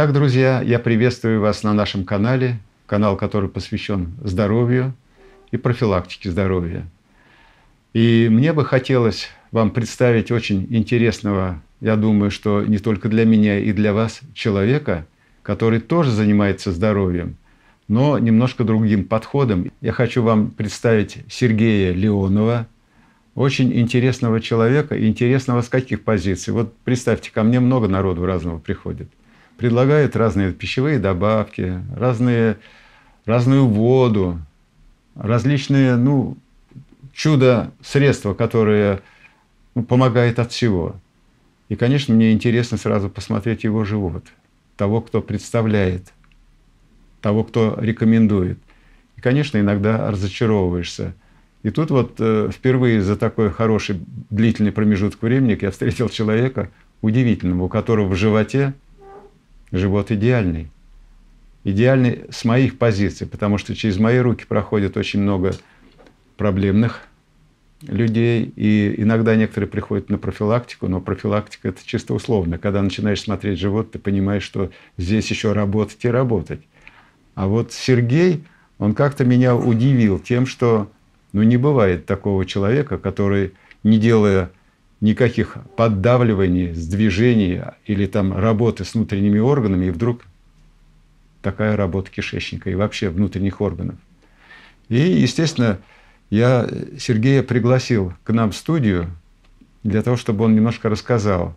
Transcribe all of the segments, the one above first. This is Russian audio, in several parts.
Итак, друзья, я приветствую вас на нашем канале, канал, который посвящен здоровью и профилактике здоровья. И мне бы хотелось вам представить очень интересного, я думаю, что не только для меня и для вас, человека, который тоже занимается здоровьем, но немножко другим подходом. Я хочу вам представить Сергея Леонова, очень интересного человека, интересного с каких позиций. Вот представьте, ко мне много народу разного приходит предлагают разные пищевые добавки, разные, разную воду, различные ну, чудо-средства, которые ну, помогают от всего. И, конечно, мне интересно сразу посмотреть его живот, того, кто представляет, того, кто рекомендует. И, конечно, иногда разочаровываешься. И тут вот э, впервые за такой хороший длительный промежуток времени я встретил человека удивительного, у которого в животе живот идеальный. Идеальный с моих позиций, потому что через мои руки проходит очень много проблемных людей, и иногда некоторые приходят на профилактику, но профилактика – это чисто условно. Когда начинаешь смотреть живот, ты понимаешь, что здесь еще работать и работать. А вот Сергей, он как-то меня удивил тем, что ну, не бывает такого человека, который, не делая никаких поддавливаний, сдвижений или там работы с внутренними органами, и вдруг такая работа кишечника и вообще внутренних органов. И, естественно, я Сергея пригласил к нам в студию для того, чтобы он немножко рассказал.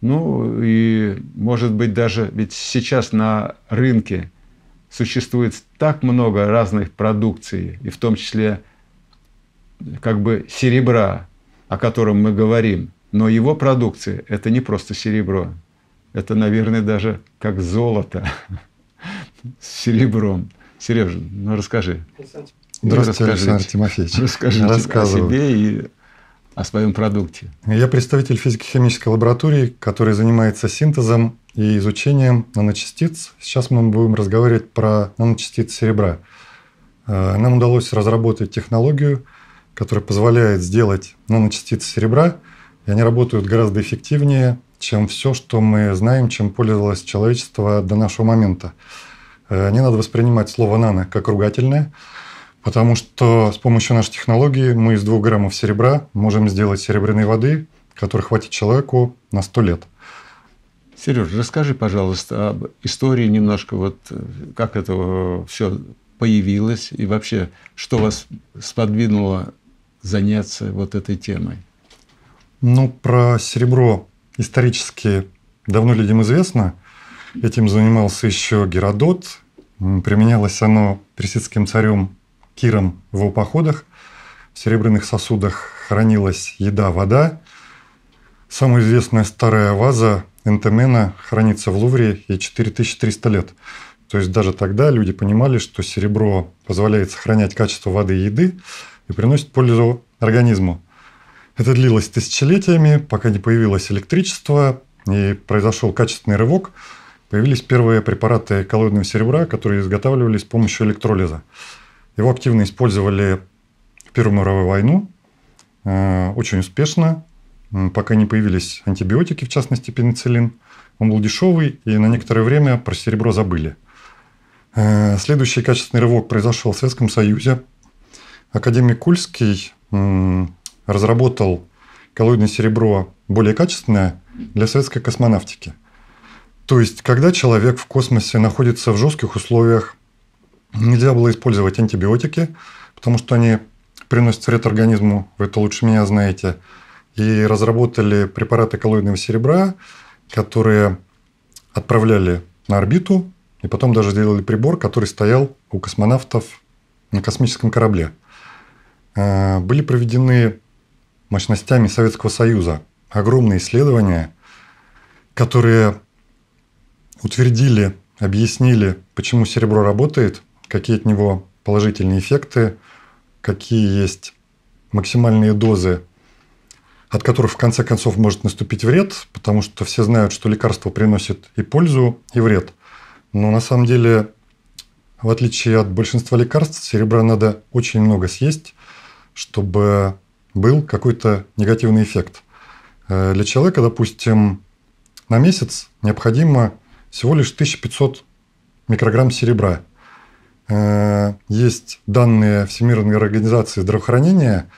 Ну и, может быть, даже ведь сейчас на рынке существует так много разных продукций, и в том числе как бы серебра, о котором мы говорим, но его продукция – это не просто серебро. Это, наверное, даже как золото с серебром. Сережа, ну расскажи. Ну, Здравствуйте, расскажи, Александр Тимофеевич. Расскажи о себе и о своем продукте. Я представитель физико-химической лаборатории, которая занимается синтезом и изучением наночастиц. Сейчас мы будем разговаривать про наночастицы серебра. Э, нам удалось разработать технологию – который позволяет сделать наночастицы серебра, и они работают гораздо эффективнее, чем все, что мы знаем, чем пользовалось человечество до нашего момента. Э, не надо воспринимать слово «нано» как ругательное, потому что с помощью нашей технологии мы из двух граммов серебра можем сделать серебряной воды, которой хватит человеку на сто лет. Сереж, расскажи, пожалуйста, об истории немножко, вот э, как это э, все появилось и вообще, что вас сподвинуло заняться вот этой темой? Ну, про серебро исторически давно людям известно. Этим занимался еще Геродот. Применялось оно персидским царем Киром в его походах. В серебряных сосудах хранилась еда, вода. Самая известная старая ваза Энтемена хранится в Лувре и 4300 лет. То есть даже тогда люди понимали, что серебро позволяет сохранять качество воды и еды, и приносит пользу организму. Это длилось тысячелетиями, пока не появилось электричество и произошел качественный рывок. Появились первые препараты коллоидного серебра, которые изготавливались с помощью электролиза. Его активно использовали в Первую мировую войну, э, очень успешно, пока не появились антибиотики, в частности пенициллин. Он был дешевый, и на некоторое время про серебро забыли. Э, следующий качественный рывок произошел в Советском Союзе – Академик Кульский разработал коллоидное серебро более качественное для советской космонавтики. То есть, когда человек в космосе находится в жестких условиях, нельзя было использовать антибиотики, потому что они приносят вред организму, вы это лучше меня знаете, и разработали препараты коллоидного серебра, которые отправляли на орбиту, и потом даже сделали прибор, который стоял у космонавтов на космическом корабле – Э, были проведены мощностями Советского Союза огромные исследования, которые утвердили, объяснили, почему серебро работает, какие от него положительные эффекты, какие есть максимальные дозы, от которых в конце концов может наступить вред, потому что все знают, что лекарство приносит и пользу, и вред. Но на самом деле, в отличие от большинства лекарств, серебра надо очень много съесть, чтобы был какой-то негативный эффект. Э, для человека, допустим, на месяц необходимо всего лишь 1500 микрограмм серебра. Э, есть данные Всемирной организации здравоохранения,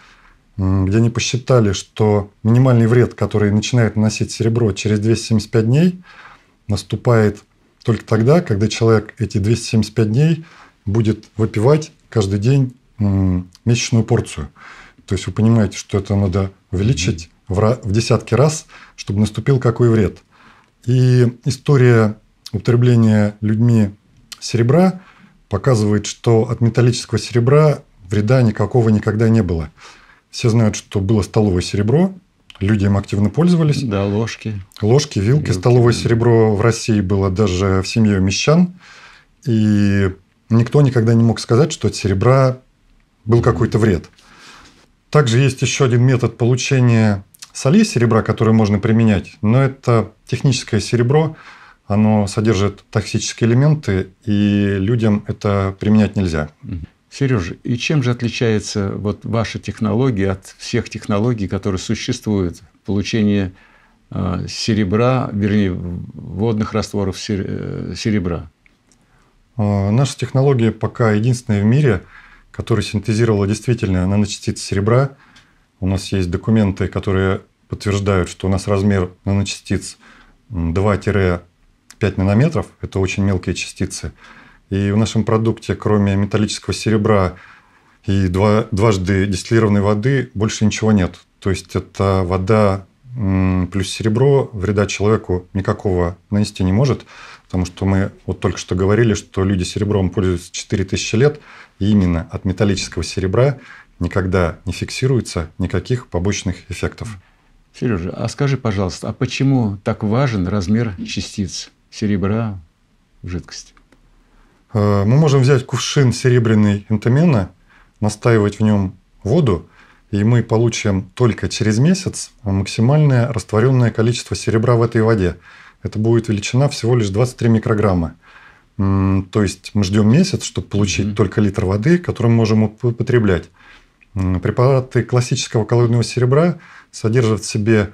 где они посчитали, что минимальный вред, который начинает наносить серебро через 275 дней, наступает только тогда, когда человек эти 275 дней будет выпивать каждый день месячную порцию. То есть вы понимаете, что это надо увеличить в, в десятки раз, чтобы наступил какой вред. И история употребления людьми серебра показывает, что от металлического серебра вреда никакого никогда не было. Все знают, что было столовое серебро, люди им активно пользовались. Да, ложки. Ложки, вилки, вилки столовое серебро в России было даже в семье мещан. И никто никогда не мог сказать, что от серебра был какой-то вред. Также есть еще один метод получения солей серебра, который можно применять, но это техническое серебро, оно содержит токсические элементы, и людям это применять нельзя. Сережа, и чем же отличается вот ваша технология от всех технологий, которые существуют? Получение э, серебра, вернее, водных растворов э, серебра. Э, наша технология пока единственная в мире – которая синтезировала действительно наночастицы серебра. У нас есть документы, которые подтверждают, что у нас размер наночастиц 2-5 нанометров. Это очень мелкие частицы. И в нашем продукте, кроме металлического серебра и два, дважды дистиллированной воды, больше ничего нет. То есть это вода плюс серебро вреда человеку никакого нанести не может, потому что мы вот только что говорили, что люди серебром пользуются 4000 лет, и именно от металлического серебра никогда не фиксируется никаких побочных эффектов. Сережа, а скажи, пожалуйста, а почему так важен размер частиц серебра в жидкости? Э, мы можем взять кувшин серебряный энтомена, настаивать в нем воду, и мы получим только через месяц максимальное растворенное количество серебра в этой воде. Это будет величина всего лишь 23 микрограмма. То есть мы ждем месяц, чтобы получить mm-hmm. только литр воды, который мы можем употреблять. Препараты классического коллоидного серебра содержат в себе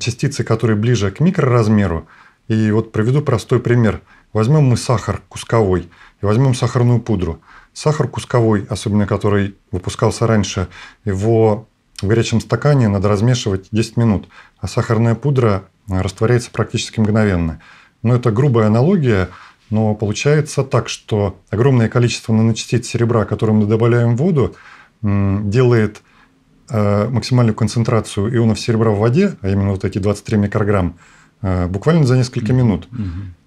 частицы, которые ближе к микроразмеру. И вот приведу простой пример. Возьмем мы сахар кусковой и возьмем сахарную пудру – Сахар кусковой, особенно который выпускался раньше, его в горячем стакане надо размешивать 10 минут, а сахарная пудра э, растворяется практически мгновенно. Но ну, это грубая аналогия, но получается так, что огромное количество наночастиц серебра, которым мы добавляем в воду, делает э, максимальную концентрацию ионов серебра в воде, а именно вот эти 23 микрограмм, э, буквально за несколько минут.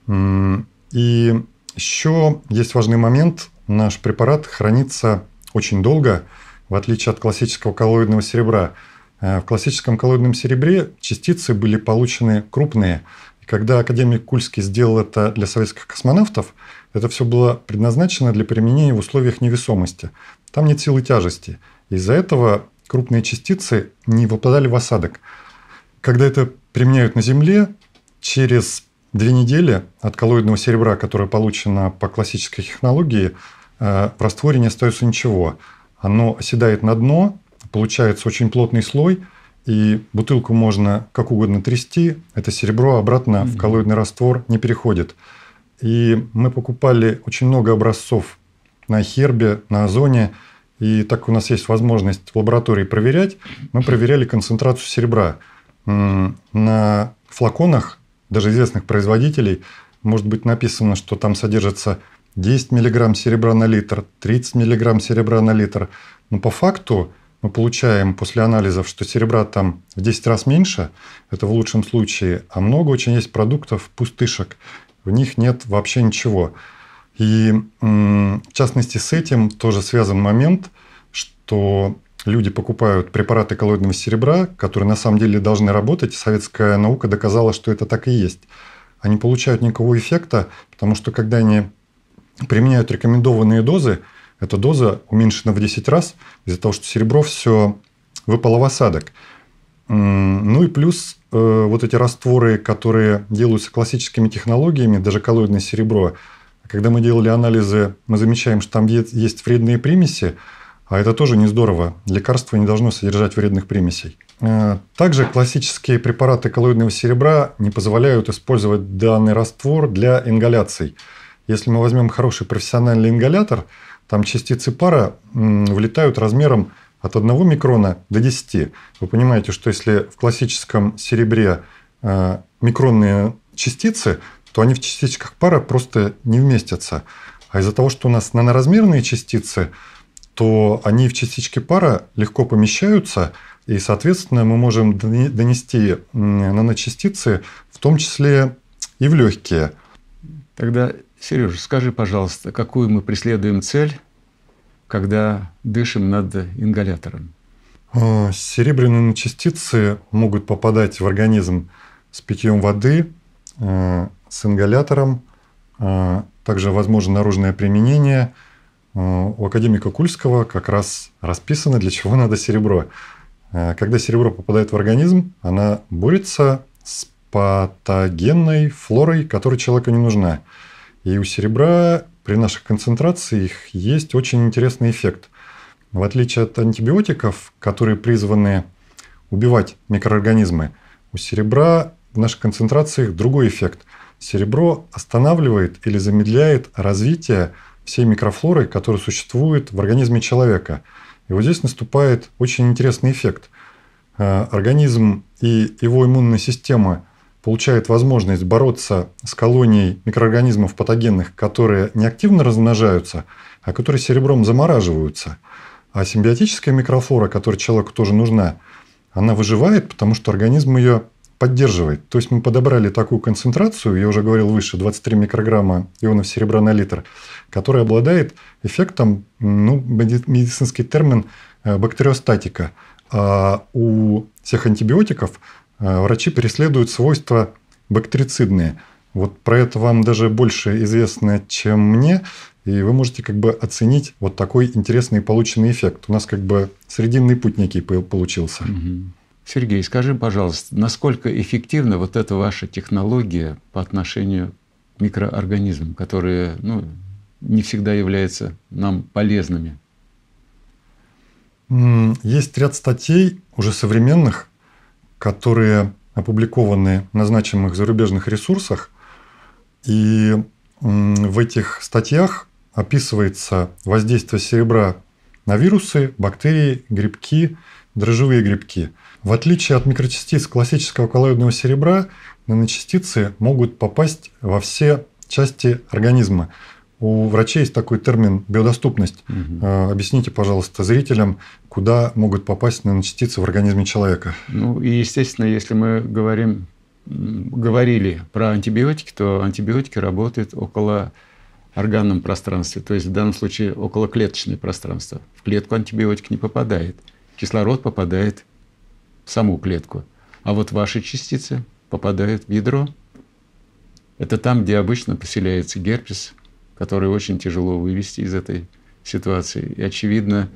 Mm-hmm. И еще есть важный момент, наш препарат хранится очень долго, в отличие от классического коллоидного серебра. Э, в классическом коллоидном серебре частицы были получены крупные. И когда академик Кульский сделал это для советских космонавтов, это все было предназначено для применения в условиях невесомости. Там нет силы тяжести. Из-за этого крупные частицы не выпадали в осадок. Когда это применяют на Земле, через две недели от коллоидного серебра, которое получено по классической технологии, в э, растворе не остается ничего. Оно оседает на дно, получается очень плотный слой, и бутылку можно как угодно трясти, это серебро обратно mm-hmm. в коллоидный раствор не переходит. И мы покупали очень много образцов на Хербе, на Озоне, и так у нас есть возможность в лаборатории проверять, мы проверяли концентрацию серебра. На флаконах, даже известных производителей, может быть написано, что там содержится 10 мг серебра на литр, 30 мг серебра на литр. Но по факту мы получаем после анализов, что серебра там в 10 раз меньше, это в лучшем случае, а много очень есть продуктов, пустышек, в них нет вообще ничего. И в частности с этим тоже связан момент, что люди покупают препараты коллоидного серебра, которые на самом деле должны работать. Советская наука доказала, что это так и есть. Они получают никакого эффекта, потому что когда они применяют рекомендованные дозы. Эта доза уменьшена в 10 раз из-за того, что серебро все выпало в осадок. Ну и плюс э, вот эти растворы, которые делаются классическими технологиями, даже коллоидное серебро, когда мы делали анализы, мы замечаем, что там есть вредные примеси, а это тоже не здорово. Лекарство не должно содержать вредных примесей. Э, также классические препараты коллоидного серебра не позволяют использовать данный раствор для ингаляций. Если мы возьмем хороший профессиональный ингалятор, там частицы пара влетают размером от 1 микрона до 10. Вы понимаете, что если в классическом серебре э, микронные частицы, то они в частичках пара просто не вместятся. А из-за того, что у нас наноразмерные частицы, то они в частичке пара легко помещаются, и, соответственно, мы можем донести наночастицы в том числе и в легкие. Тогда Сережа, скажи, пожалуйста, какую мы преследуем цель, когда дышим над ингалятором? А, серебряные частицы могут попадать в организм с питьем воды, а, с ингалятором. А, также возможно наружное применение. У академика Кульского как раз расписано, для чего надо серебро. Когда серебро попадает в организм, она борется с патогенной флорой, которая человеку не нужна. И у серебра при наших концентрациях есть очень интересный эффект. В отличие от антибиотиков, которые призваны убивать микроорганизмы, у серебра в наших концентрациях другой эффект. Серебро останавливает или замедляет развитие всей микрофлоры, которая существует в организме человека. И вот здесь наступает очень интересный эффект. Э, организм и его иммунная система – получает возможность бороться с колонией микроорганизмов патогенных, которые неактивно размножаются, а которые серебром замораживаются. А симбиотическая микрофлора, которая человеку тоже нужна, она выживает, потому что организм ее поддерживает. То есть мы подобрали такую концентрацию, я уже говорил выше, 23 микрограмма ионов серебра на литр, которая обладает эффектом, ну, медицинский термин э, бактериостатика. А у всех антибиотиков Э, врачи преследуют свойства бактерицидные. Вот про это вам даже больше известно, чем мне, и вы можете как бы оценить вот такой интересный полученный эффект. У нас как бы срединный путь некий получился. Сергей, скажи, пожалуйста, насколько эффективна вот эта ваша технология по отношению к микроорганизмам, которые ну, не всегда являются нам полезными? Есть ряд статей уже современных, которые опубликованы на значимых зарубежных ресурсах. И в этих статьях описывается воздействие серебра на вирусы, бактерии, грибки, дрожжевые грибки. В отличие от микрочастиц классического коллоидного серебра, наночастицы могут попасть во все части организма. У врачей есть такой термин биодоступность. Угу. Объясните, пожалуйста, зрителям, куда могут попасть наночастицы в организме человека. Ну и естественно, если мы говорим, говорили про антибиотики, то антибиотики работают около органном пространстве, то есть в данном случае около клеточное пространство. В клетку антибиотик не попадает. Кислород попадает в саму клетку. А вот ваши частицы попадают в ядро. Это там, где обычно поселяется герпес, которые очень тяжело вывести из этой ситуации. И, очевидно,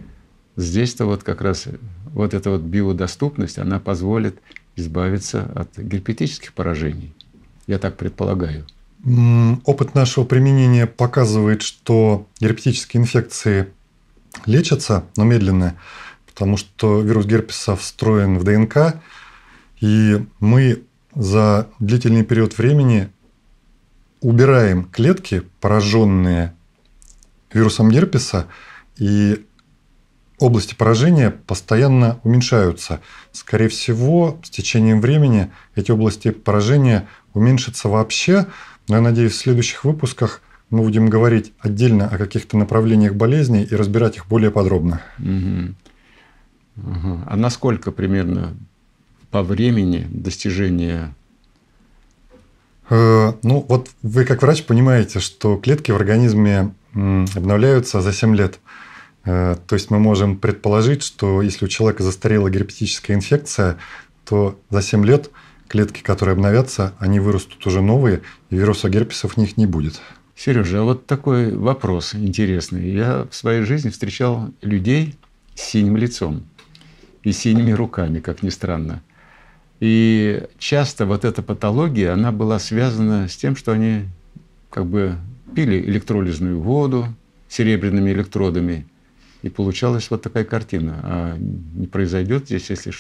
здесь-то вот как раз э, вот эта вот биодоступность, она позволит избавиться от герпетических поражений. Я так предполагаю. Опыт нашего применения показывает, что герпетические инфекции лечатся, но медленно, потому что вирус герпеса встроен в ДНК, и мы за длительный период времени убираем клетки, пораженные вирусом герпеса, и области поражения постоянно уменьшаются. Скорее всего, с течением времени эти области поражения уменьшатся вообще, но я надеюсь, в следующих выпусках мы будем говорить отдельно о каких-то направлениях болезней и разбирать их более подробно. Угу. Угу. А насколько примерно по времени достижения Э, ну, вот вы как врач понимаете, что клетки в организме обновляются за 7 лет. Э, то есть мы можем предположить, что если у человека застарела герпетическая инфекция, то за 7 лет клетки, которые обновятся, они вырастут уже новые, и вируса герпеса в них не будет. Сережа, а вот такой вопрос интересный. Я в своей жизни встречал людей с синим лицом и синими руками, как ни странно. И часто вот эта патология, она была связана с тем, что они как бы пили электролизную воду серебряными электродами, и получалась вот такая картина. А не произойдет здесь, если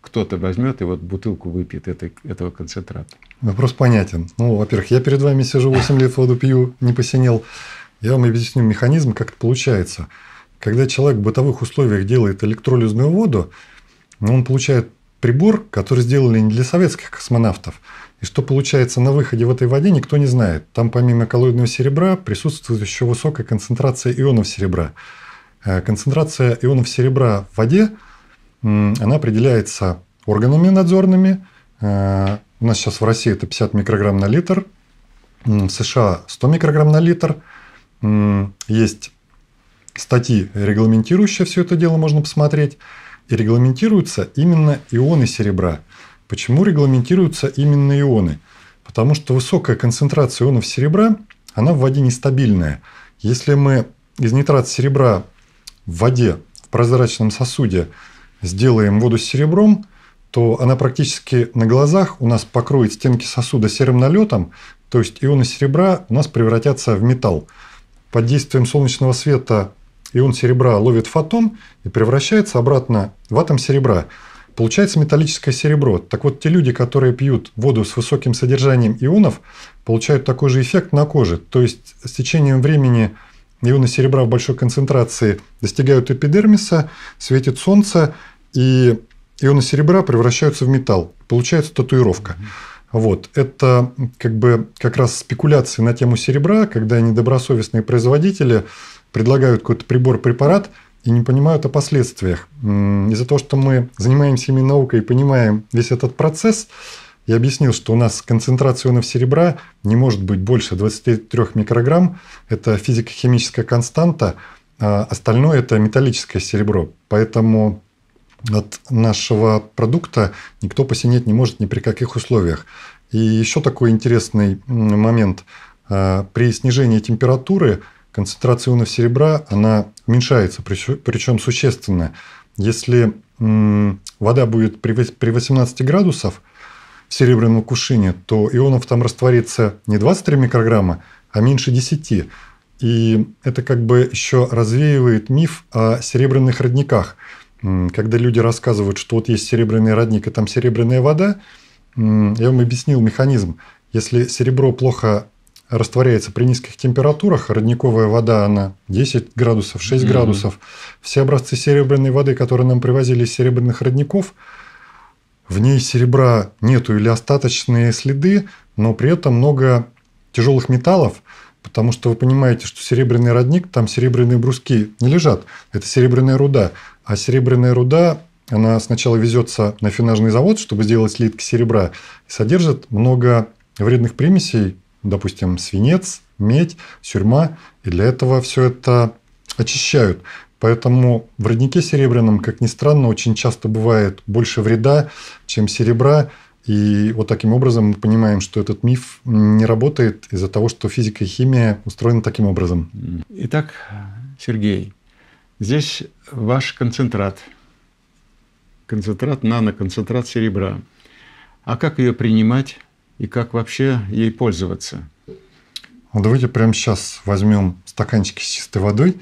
кто-то возьмет и вот бутылку выпьет этой, этого концентрата? Вопрос понятен. Ну, во-первых, я перед вами сижу 8 лет, воду пью, не посинел. Я вам объясню механизм, как это получается. Когда человек в бытовых условиях делает электролизную воду, ну, он получает прибор, который сделали не для советских космонавтов. И что получается на выходе в этой воде, никто не знает. Там помимо коллоидного серебра присутствует еще высокая концентрация ионов серебра. Э, концентрация ионов серебра в воде, она определяется органами надзорными. Э, у нас сейчас в России это 50 микрограмм на литр, в США 100 микрограмм на литр. Есть статьи, регламентирующие все это дело, можно посмотреть. И регламентируются именно ионы серебра. Почему регламентируются именно ионы? Потому что высокая концентрация ионов серебра, она в воде нестабильная. Если мы из нитрат серебра в воде, в прозрачном сосуде, сделаем воду с серебром, то она практически на глазах у нас покроет стенки сосуда серым налетом, то есть ионы серебра у нас превратятся в металл. Под действием солнечного света и он серебра ловит фотон и превращается обратно в атом серебра. Получается металлическое серебро. Так вот, те люди, которые пьют воду с высоким содержанием ионов, получают такой же эффект на коже. То есть с течением времени ионы серебра в большой концентрации достигают эпидермиса, светит солнце, и ионы серебра превращаются в металл. Получается татуировка. Вот. Это как бы как раз спекуляции на тему серебра, когда недобросовестные производители предлагают какой-то прибор, препарат и не понимают о последствиях. Из-за того, что мы занимаемся именно наукой и понимаем весь этот процесс, я объяснил, что у нас концентрация ионов серебра не может быть больше 23 микрограмм. Это физико-химическая константа. А остальное – это металлическое серебро. Поэтому от нашего продукта никто посинеть не может ни при каких условиях. И еще такой интересный момент. А, при снижении температуры – концентрация иона серебра, она уменьшается, причем существенно. Если вода будет при 18 градусов в серебряном кувшине, то ионов там растворится не 23 микрограмма, а меньше 10. И это как бы еще развеивает миф о серебряных родниках. Когда люди рассказывают, что вот есть серебряный родник и там серебряная вода, я вам объяснил механизм. Если серебро плохо растворяется при низких температурах. Родниковая вода, она 10 градусов, 6 mm-hmm. градусов. Все образцы серебряной воды, которые нам привозили из серебряных родников, в ней серебра нету или остаточные следы, но при этом много тяжелых металлов, потому что вы понимаете, что серебряный родник, там серебряные бруски не лежат, это серебряная руда. А серебряная руда, она сначала везется на финажный завод, чтобы сделать слитки серебра, и содержит много вредных примесей, допустим, свинец, медь, сюрьма, и для этого все это очищают. Поэтому в роднике серебряном, как ни странно, очень часто бывает больше вреда, чем серебра. И вот таким образом мы понимаем, что этот миф не работает из-за того, что физика и химия устроены таким образом. Итак, Сергей, здесь ваш концентрат. Концентрат, наноконцентрат серебра. А как ее принимать? и как вообще ей пользоваться? Давайте прямо сейчас возьмем стаканчики с чистой водой,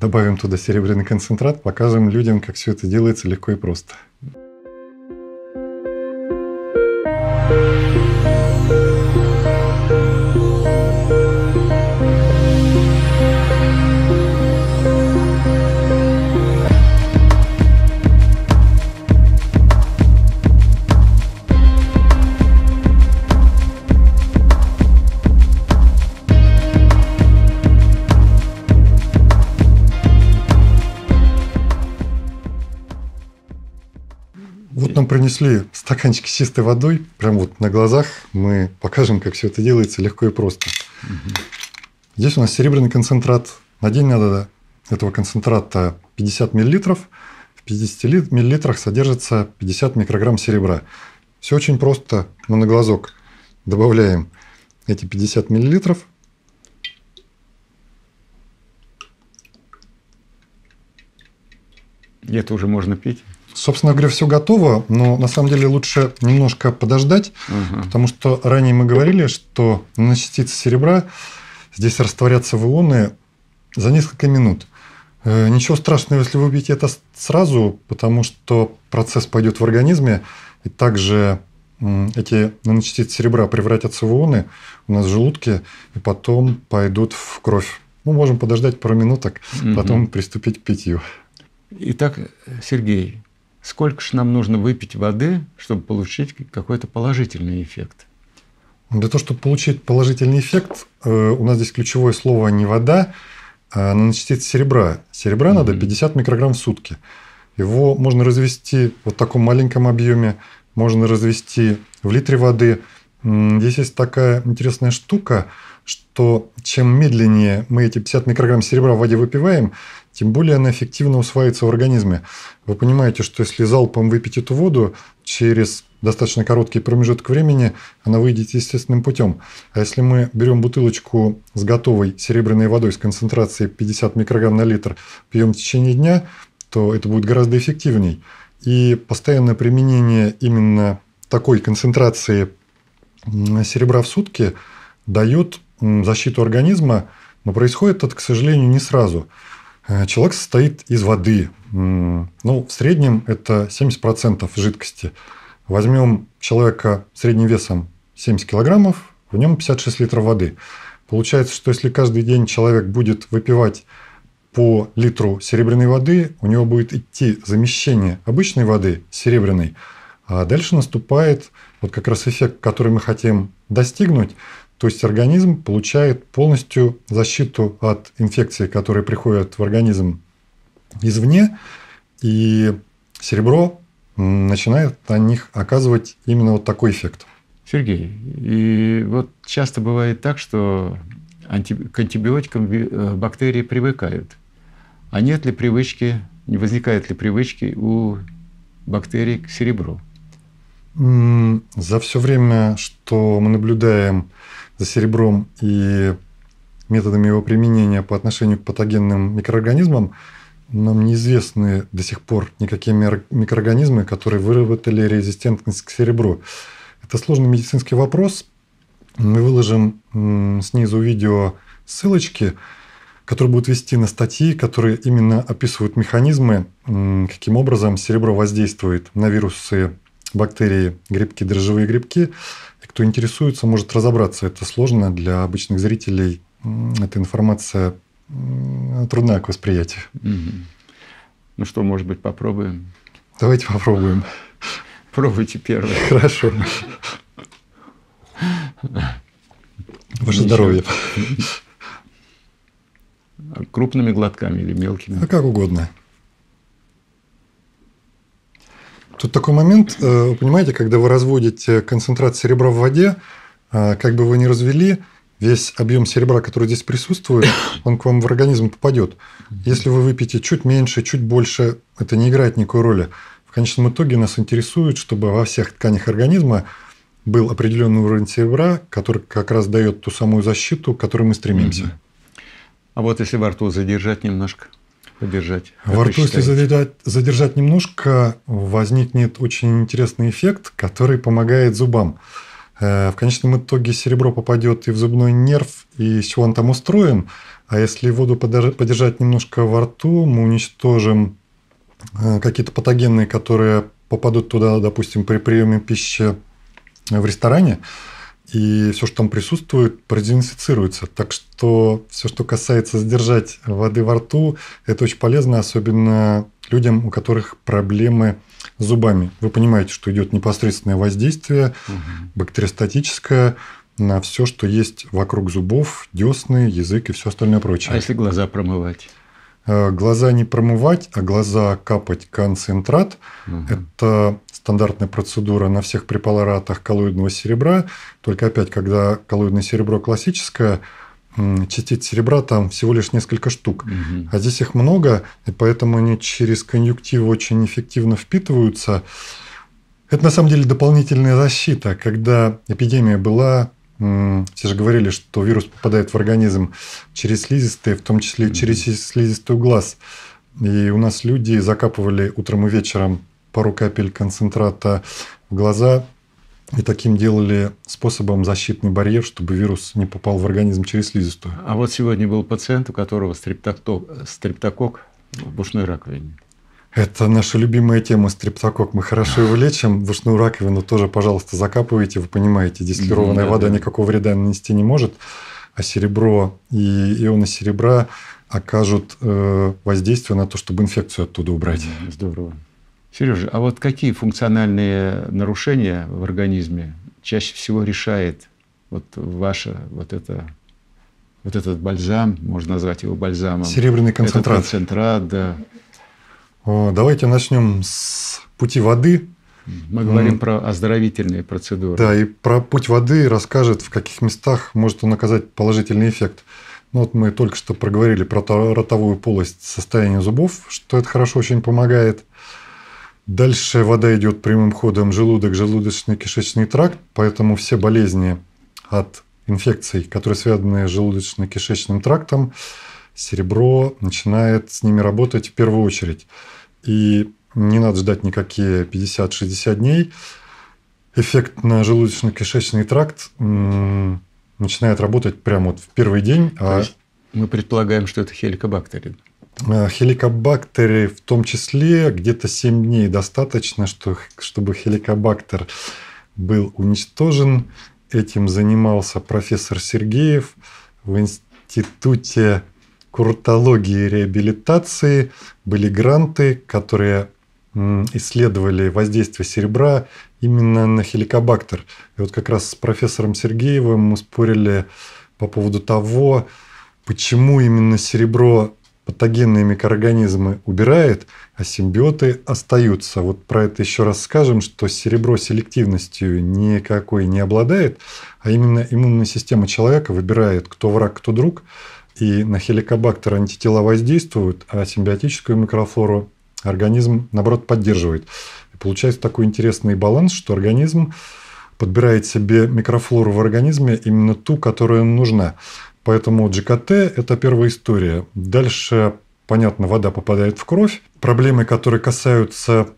добавим туда серебряный концентрат, покажем людям, как все это делается легко и просто. Нам принесли стаканчики с чистой водой. Прям вот на глазах мы покажем, как все это делается легко и просто. Угу. Здесь у нас серебряный концентрат. На день надо этого концентрата 50 мл. В 50 мл содержится 50 микрограмм серебра. Все очень просто. Мы на глазок добавляем эти 50 мл. И это уже можно пить? Собственно говоря, все готово, но на самом деле лучше немножко подождать, угу. потому что ранее мы говорили, что на частицы серебра здесь растворятся в ионы за несколько минут. Э, ничего страшного, если вы убьете это сразу, потому что процесс пойдет в организме, и также эти наночастицы серебра превратятся в ионы у нас в желудке, и потом пойдут в кровь. Мы можем подождать пару минуток, угу. потом приступить к питью. Итак, Сергей, сколько же нам нужно выпить воды, чтобы получить какой-то положительный эффект? Ну, для того, чтобы получить положительный эффект, э, у нас здесь ключевое слово не вода, а наночастица серебра. Серебра mm-hmm. надо 50 микрограмм в сутки. Его можно развести вот в таком маленьком объеме, можно развести в литре воды. Здесь есть такая интересная штука, что чем медленнее мы эти 50 микрограмм серебра в воде выпиваем, тем более она эффективно усваивается в организме. Вы понимаете, что если залпом выпить эту воду, через достаточно короткий промежуток времени она выйдет естественным путем. А если мы берем бутылочку с готовой серебряной водой с концентрацией 50 микрограмм на литр, пьем в течение дня, то это будет гораздо эффективней. И постоянное применение именно такой концентрации серебра в сутки дает защиту организма, но происходит это, к сожалению, не сразу – Э, человек состоит из воды. Ну, в среднем это 70% жидкости. Возьмем человека средним весом 70 килограммов, в нем 56 литров воды. Получается, что если каждый день человек будет выпивать по литру серебряной воды, у него будет идти замещение обычной воды серебряной, а дальше наступает вот как раз эффект, который мы хотим достигнуть – то есть организм получает полностью защиту от инфекции, которые приходят в организм извне, и серебро начинает на них оказывать именно вот такой эффект. Сергей, и вот часто бывает так, что к антибиотикам э, бактерии привыкают. А нет ли привычки, не возникает ли привычки у бактерий к серебру? За все время, что мы наблюдаем за серебром и методами его применения по отношению к патогенным микроорганизмам, нам неизвестны до сих пор никакие микроорганизмы, которые выработали резистентность к серебру. Это сложный медицинский вопрос. Мы выложим снизу видео ссылочки, которые будут вести на статьи, которые именно описывают механизмы, каким образом серебро воздействует на вирусы бактерии, грибки, дрожжевые грибки. И кто интересуется, может разобраться. Это сложно для обычных зрителей. Эта информация трудна к восприятию. Угу. Ну что, может быть, попробуем? Давайте попробуем. Пробуйте первое. Хорошо. Ваше здоровье. Крупными глотками или мелкими? А как угодно. Тут такой момент, э, понимаете, когда вы разводите концентрат серебра в воде, э, как бы вы ни развели, весь объем серебра, который здесь присутствует, он к вам в организм попадет. Если вы выпьете чуть меньше, чуть больше, это не играет никакой роли. В конечном итоге нас интересует, чтобы во всех тканях организма был определенный уровень серебра, который как раз дает ту самую защиту, к которой мы стремимся. А вот если во рту задержать немножко – подержать. Во рту, если задержать, задержать немножко, возникнет очень интересный эффект, который помогает зубам. Э, в конечном итоге серебро попадет и в зубной нерв, и из чего он там устроен. А если воду подержать немножко во рту, мы уничтожим э, какие-то патогенные, которые попадут туда, допустим, при приеме пищи в ресторане и все, что там присутствует, продезинфицируется. Так что все, что касается сдержать воды во рту, это очень полезно, особенно людям, у которых проблемы с зубами. Вы понимаете, что идет непосредственное воздействие, угу. бактериостатическое, на все, что есть вокруг зубов, десны, язык и все остальное прочее. А если глаза промывать? Э, глаза не промывать, а глаза капать концентрат. Угу. Это стандартная процедура на всех препаратах коллоидного серебра, только опять, когда коллоидное серебро классическое, частиц серебра там всего лишь несколько штук, угу. а здесь их много, и поэтому они через конъюнктивы очень эффективно впитываются. Это на самом деле дополнительная защита. Когда эпидемия была, все же говорили, что вирус попадает в организм через слизистые, в том числе через слизистую глаз. И у нас люди закапывали утром и вечером пару капель концентрата в глаза. И таким делали способом защитный барьер, чтобы вирус не попал в организм через слизистую. А вот сегодня был пациент, у которого стрептокок стриптокок в бушной раковине. Это наша любимая тема стрептокок. Мы хорошо его лечим. Душную раковину тоже, пожалуйста, закапывайте. Вы понимаете, дистиллированная вода никакого вреда нанести не может, а серебро и ионы серебра окажут э, воздействие на то, чтобы инфекцию оттуда убрать. Здорово. Сережа, а вот какие функциональные нарушения в организме чаще всего решает вот ваша вот это вот этот бальзам, можно назвать его бальзамом. Серебряный концентрат. Этот концентрат, да. Давайте начнем с пути воды. Мы говорим mm. про оздоровительные процедуры. Да, и про путь воды расскажет, в каких местах может он оказать положительный эффект. Ну, вот мы только что проговорили про ротовую полость, состояние зубов, что это хорошо очень помогает. Дальше вода идет прямым ходом желудок, желудочно-кишечный тракт, поэтому все болезни от инфекций, которые связаны с желудочно-кишечным трактом, серебро начинает с ними работать в первую очередь. И не надо ждать никакие 50-60 дней. Эффект на желудочно-кишечный тракт начинает работать прямо вот в первый день. А То а... мы предполагаем, что это хеликобактер. Э, хеликобактеры в том числе где-то 7 дней достаточно, что, чтобы хеликобактер был уничтожен. Этим занимался профессор Сергеев в Институте куртологии и реабилитации. Были гранты, которые исследовали воздействие серебра именно на хеликобактер. И вот как раз с профессором Сергеевым мы спорили по поводу того, почему именно серебро патогенные микроорганизмы убирает, а симбиоты остаются. Вот про это еще раз скажем, что серебро селективностью никакой не обладает, а именно иммунная система человека выбирает, кто враг, кто друг, и на хеликобактер антитела воздействуют, а симбиотическую микрофлору организм, наоборот, поддерживает. И получается такой интересный баланс, что организм подбирает себе микрофлору в организме именно ту, которая нужна. Поэтому ДЖКТ – это первая история. Дальше, понятно, вода попадает в кровь. Проблемы, которые касаются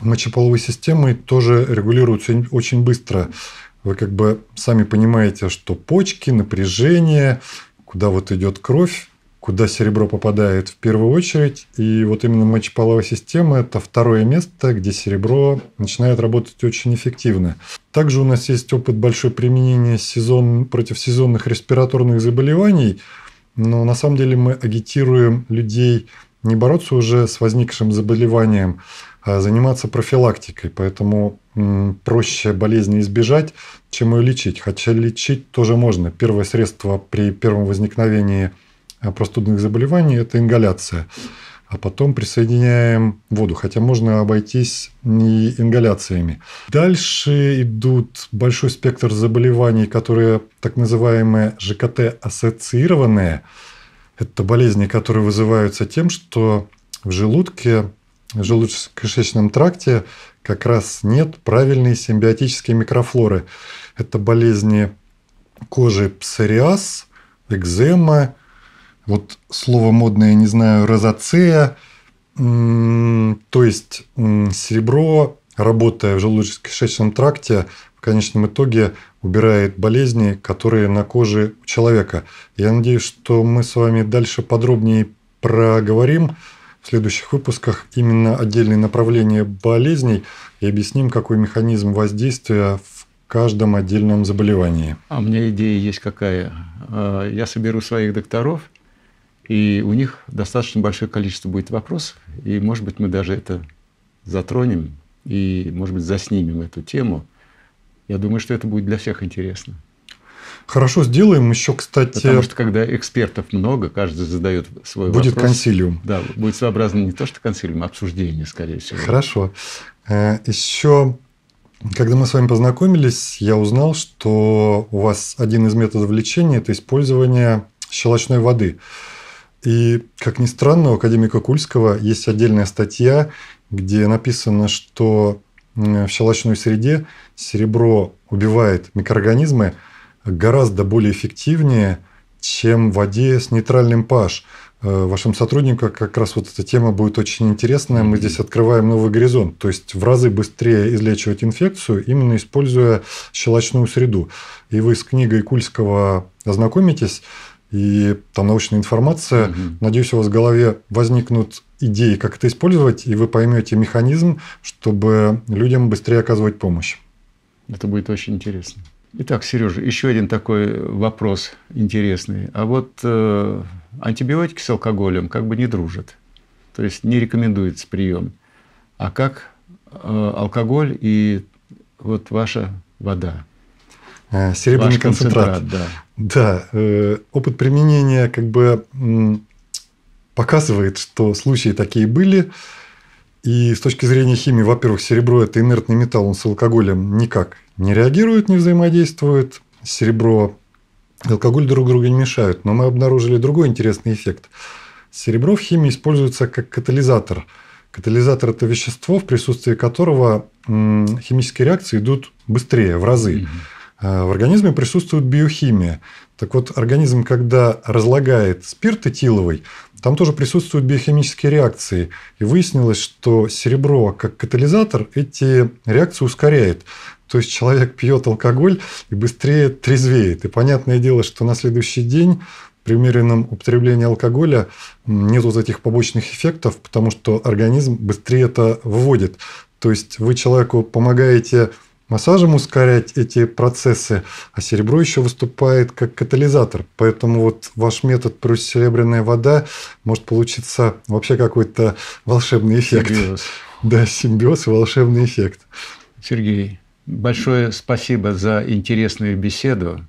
мочеполовой системы, тоже регулируются очень быстро. Вы как бы сами понимаете, что почки, напряжение, куда вот идет кровь, куда серебро попадает в первую очередь. И вот именно мочеполовая система – это второе место, где серебро начинает работать очень эффективно. Также у нас есть опыт большое применения сезон, против сезонных респираторных заболеваний, но на самом деле мы агитируем людей не бороться уже с возникшим заболеванием, а заниматься профилактикой. Поэтому проще болезни избежать, чем ее лечить. Хотя лечить тоже можно. Первое средство при первом возникновении – простудных заболеваний – это ингаляция. А потом присоединяем воду, хотя можно обойтись не ингаляциями. Дальше идут большой спектр заболеваний, которые так называемые ЖКТ-ассоциированные. Это болезни, которые вызываются тем, что в желудке, в желудочно-кишечном тракте как раз нет правильной симбиотической микрофлоры. Это болезни кожи псориаз, экзема, вот слово модное, не знаю, розоцея, то есть серебро, работая в желудочно-кишечном тракте, в конечном итоге убирает болезни, которые на коже у человека. Я надеюсь, что мы с вами дальше подробнее проговорим в следующих выпусках именно отдельные направления болезней и объясним, какой механизм воздействия в каждом отдельном заболевании. А у меня идея есть какая. А, я соберу своих докторов – и у них достаточно большое количество будет вопросов, и, может быть, мы даже это затронем, и, может быть, заснимем эту тему. Я думаю, что это будет для всех интересно. Хорошо, сделаем еще, кстати... Потому что, когда экспертов много, каждый задает свой будет вопрос. Будет консилиум. Да, будет своеобразно не то, что консилиум, а обсуждение, скорее всего. Хорошо. Э, еще, когда мы с вами познакомились, я узнал, что у вас один из методов лечения – это использование щелочной воды. И, как ни странно, у академика Кульского есть отдельная статья, где написано, что в щелочной среде серебро убивает микроорганизмы гораздо более эффективнее, чем в воде с нейтральным pH. Э, Вашим сотрудникам как раз вот эта тема будет очень интересная. Мы здесь открываем новый горизонт. То есть в разы быстрее излечивать инфекцию, именно используя щелочную среду. И вы с книгой Кульского ознакомитесь – и там научная информация. Угу. Надеюсь, у вас в голове возникнут идеи, как это использовать, и вы поймете механизм, чтобы людям быстрее оказывать помощь. Это будет очень интересно. Итак, Сережа, еще один такой вопрос интересный. А вот э, антибиотики с алкоголем как бы не дружат, то есть не рекомендуется прием. А как э, алкоголь и вот ваша вода? Э, серебряный Ваш концентрат. концентрат да. да. Э, опыт применения как бы показывает, что случаи такие были. И с точки зрения химии, во-первых, серебро – это инертный металл, он с алкоголем никак не реагирует, не взаимодействует. Серебро и алкоголь друг друга не мешают. Но мы обнаружили другой интересный эффект. Серебро в химии используется как катализатор. Катализатор – это вещество, в присутствии которого химические реакции идут быстрее, в разы. mm Э, в организме присутствует биохимия. Так вот, организм, когда разлагает спирт этиловый, там тоже присутствуют биохимические реакции. И выяснилось, что серебро как катализатор эти реакции ускоряет. То есть человек пьет алкоголь и быстрее трезвеет. И понятное дело, что на следующий день при умеренном употреблении алкоголя нет вот этих побочных эффектов, потому что организм быстрее это выводит. То есть вы человеку помогаете массажем ускорять эти процессы, а серебро еще выступает как катализатор. Поэтому вот ваш метод плюс серебряная вода может получиться вообще какой-то волшебный эффект. Симбиоз. Да, симбиоз и волшебный эффект. Сергей, большое спасибо за интересную беседу.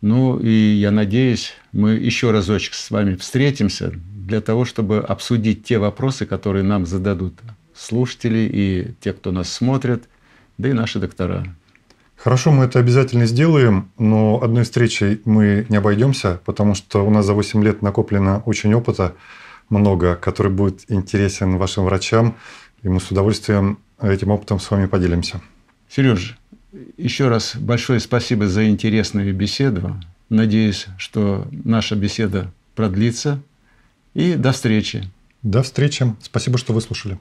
Ну и я надеюсь, мы еще разочек с вами встретимся для того, чтобы обсудить те вопросы, которые нам зададут слушатели и те, кто нас смотрит да и наши доктора. Хорошо, мы это обязательно сделаем, но одной встречей мы не обойдемся, потому что у нас за 8 лет накоплено очень опыта много, который будет интересен вашим врачам, и мы с удовольствием этим опытом с вами поделимся. Сереж, еще раз большое спасибо за интересную беседу. Надеюсь, что наша беседа продлится. И до встречи. До встречи. Спасибо, что выслушали.